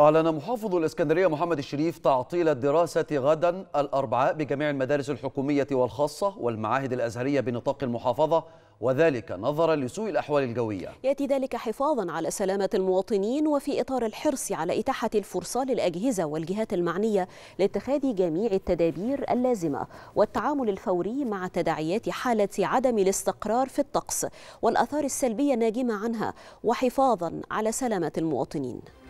أعلن محافظ الإسكندرية محمد الشريف تعطيل الدراسة غدا الأربعاء بجميع المدارس الحكومية والخاصة والمعاهد الأزهرية بنطاق المحافظة وذلك نظرا لسوء الأحوال الجوية يأتي ذلك حفاظا على سلامة المواطنين وفي إطار الحرص على إتاحة الفرصة للأجهزة والجهات المعنية لاتخاذ جميع التدابير اللازمة والتعامل الفوري مع تداعيات حالة عدم الاستقرار في الطقس والأثار السلبية الناجمة عنها وحفاظا على سلامة المواطنين